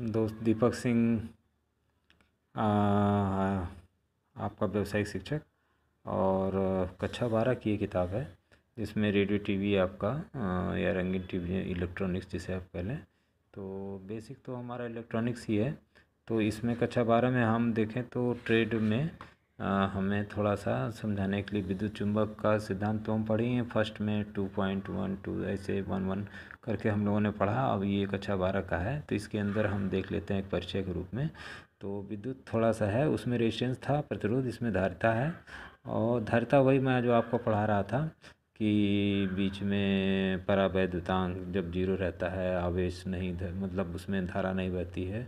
दोस्त दीपक सिंह आपका व्यावसायिक शिक्षक और कक्षा बारह की ये किताब है जिसमें रेडियो टीवी आपका या रंगीन टीवी इलेक्ट्रॉनिक्स जिसे आप कह लें तो बेसिक तो हमारा इलेक्ट्रॉनिक्स ही है तो इसमें कक्षा बारह में हम देखें तो ट्रेड में हमें थोड़ा सा समझाने के लिए विद्युत चुंबक का सिद्धांत तो हम पढ़े हैं फर्स्ट में टू पॉइंट वन टू ऐसे वन वन करके हम लोगों ने पढ़ा अब ये एक अच्छा बारह का है तो इसके अंदर हम देख लेते हैं एक परिचय के रूप में तो विद्युत थोड़ा सा है उसमें रेजिस्टेंस था प्रतिरोध इसमें धारिता है और धारिता वही मैं जो आपको पढ़ा रहा था कि बीच में परावैद्युतांक जब जीरो रहता है आवेश नहीं मतलब उसमें धारा नहीं बहती है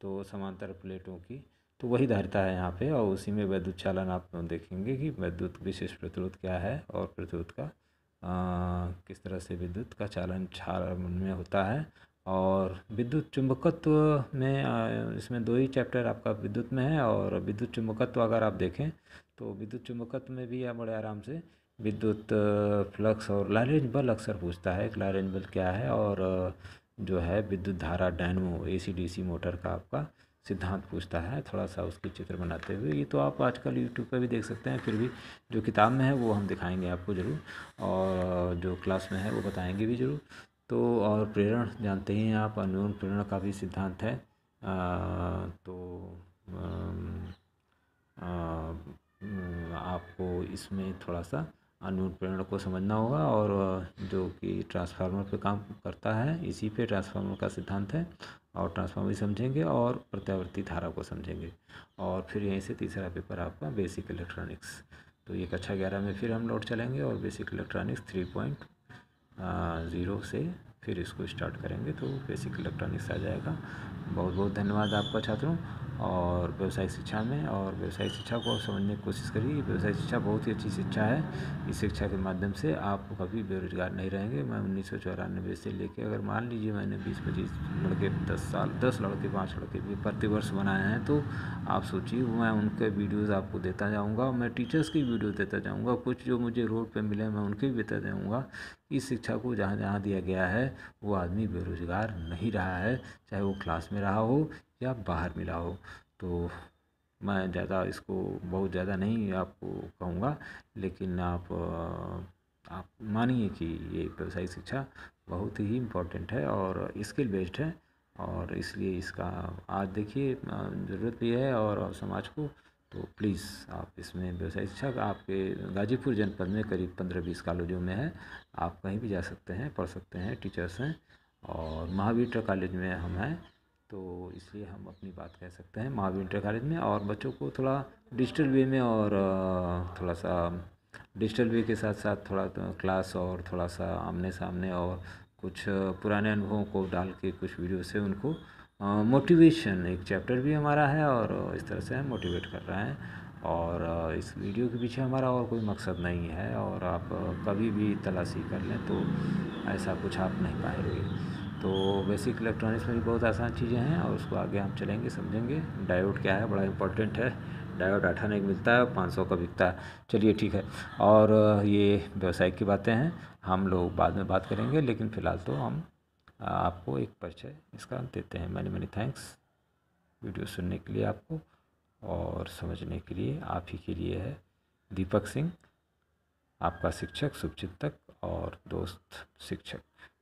तो समांतर प्लेटों की तो वही धारिता है यहाँ पे और उसी में वैद्युत चालन आप देखेंगे कि वैद्युत विशेष प्रतिरोध क्या है और प्रतिरोध का आ, किस तरह से विद्युत का चालन क्षारण में होता है और विद्युत चुंबकत्व में इसमें दो ही चैप्टर आपका विद्युत में है और विद्युत चुंबकत्व अगर आप देखें तो विद्युत चुंबकत्व में भी आप बड़े आराम से विद्युत फ्लक्स और लारेंज बल अक्सर पूछता है लारेंज बल क्या है और जो है विद्युत धारा डायनमो एसीडीसी मोटर का आपका सिद्धांत पूछता है थोड़ा सा उसके चित्र बनाते हुए ये तो आप आजकल यूट्यूब पर भी देख सकते हैं फिर भी जो किताब में है वो हम दिखाएंगे आपको ज़रूर और जो क्लास में है वो बताएंगे भी ज़रूर तो और प्रेरण जानते ही हैं आप अनून प्रेरणा का भी सिद्धांत है आ, तो आ, आ, आपको इसमें थोड़ा सा अनुप्रेरण को समझना होगा और जो कि ट्रांसफार्मर पे काम करता है इसी पे ट्रांसफार्मर का सिद्धांत है और ट्रांसफार्मर भी समझेंगे और प्रत्यावर्ती धारा को समझेंगे और फिर यहीं से तीसरा पेपर आपका बेसिक इलेक्ट्रॉनिक्स तो ये कक्षा अच्छा ग्यारह में फिर हम लौट चलेंगे और basic electronics three point zero से फिर इसको स्टार्ट करेंगे तो बेसिक इलेक्ट्रॉनिक्स आ जाएगा बहुत बहुत धन्यवाद आपका छात्रों और व्यवसायिक शिक्षा में और व्यवसायिक शिक्षा को समझने की कोशिश करिए व्यवसायिक शिक्षा बहुत ही अच्छी शिक्षा है इस शिक्षा के माध्यम से आप कभी बेरोजगार नहीं रहेंगे मैं उन्नीस सौ चौरानबे से लेकर अगर मान लीजिए मैंने बीस पच्चीस लड़के दस साल दस लड़के पाँच लड़के भी प्रतिवर्ष बनाए हैं तो आप सोचिए मैं उनके वीडियोज़ आपको देता जाऊँगा मैं टीचर्स की वीडियो देता जाऊँगा कुछ जो मुझे रोड पर मिले मैं उनके भी देता जाऊँगा इस शिक्षा को जहाँ जहाँ दिया गया है वो आदमी बेरोजगार नहीं रहा है चाहे वो क्लास में रहा हो या बाहर मिला हो तो मैं ज़्यादा इसको बहुत ज़्यादा नहीं आपको कहूँगा लेकिन आप आप मानिए कि ये व्यवसायिक शिक्षा बहुत ही इम्पोर्टेंट है और स्किल बेस्ड है और इसलिए इसका आज देखिए ज़रूरत भी है और समाज को तो प्लीज़ आप इसमें व्यवसाय शिक्षा आपके गाजीपुर जनपद में करीब पंद्रह बीस कॉलेजों में है आप कहीं भी जा सकते हैं पढ़ सकते हैं टीचर्स हैं और महावीर कॉलेज में हम हैं तो इसलिए हम अपनी बात कह सकते हैं महावीर इंटर कॉलेज में और बच्चों को थोड़ा डिजिटल वे में और थोड़ा सा डिजिटल वे के साथ साथ थोड़ा तो क्लास और थोड़ा सा आमने सामने और कुछ पुराने अनुभवों को डाल के कुछ वीडियो से उनको मोटिवेशन एक चैप्टर भी हमारा है और इस तरह से हम मोटिवेट कर रहे हैं और इस वीडियो के पीछे हमारा और कोई मकसद नहीं है और आप कभी भी तलाशी कर लें तो ऐसा कुछ आप नहीं पाएंगे तो बेसिक इलेक्ट्रॉनिक्स में भी बहुत आसान चीज़ें हैं और उसको आगे हम चलेंगे समझेंगे डायोड क्या है बड़ा इंपॉर्टेंट है डायोड आठ आने का मिलता है पाँच सौ का बिकता है चलिए ठीक है और ये व्यवसायिक की बातें हैं हम लोग बाद में बात करेंगे लेकिन फ़िलहाल तो हम आपको एक परिचय इसका देते हैं मैनी मैनी थैंक्स वीडियो सुनने के लिए आपको और समझने के लिए आप ही के लिए है दीपक सिंह आपका शिक्षक शुभचिंतक और दोस्त शिक्षक